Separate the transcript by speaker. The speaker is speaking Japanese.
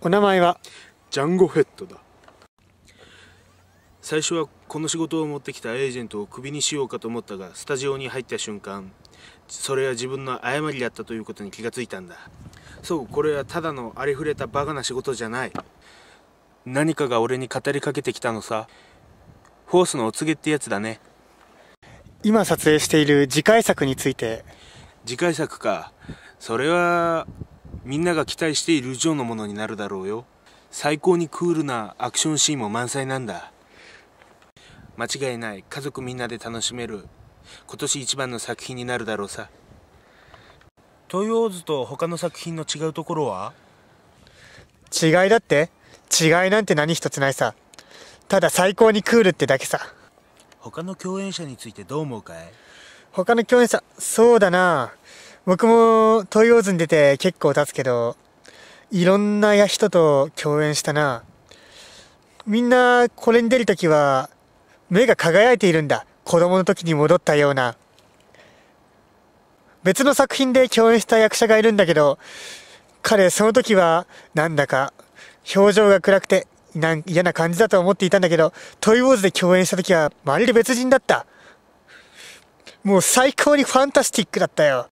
Speaker 1: お名前はジャンゴヘッドだ最初はこの仕事を持ってきたエージェントをクビにしようかと思ったがスタジオに入った瞬間それは自分の誤りだったということに気がついたんだそうこれはただのありふれたバカな仕事じゃない何かが俺に語りかけてきたのさフォースのお告げってやつだね
Speaker 2: 今撮影している次回作について
Speaker 1: 次回作かそれはみんなが期待しているジョーのものになるだろうよ最高にクールなアクションシーンも満載なんだ間違いない家族みんなで楽しめる今年一番の作品になるだろう
Speaker 2: さ「トヨーズ」と他の作品の違うところは違いだって違いなんて何一つないさただ最高にクールってだけさ他の共演者についてどう思うかい他の共演者そうだな僕も東洋図に出て結構経つけど、いろんな人と共演したな。みんなこれに出るときは、目が輝いているんだ。子供の時に戻ったような。別の作品で共演した役者がいるんだけど、彼その時はなんだか表情が暗くてなん嫌な感じだと思っていたんだけど、トイウォーズで共演した時はまるで別人だった。もう最高にファンタスティックだったよ。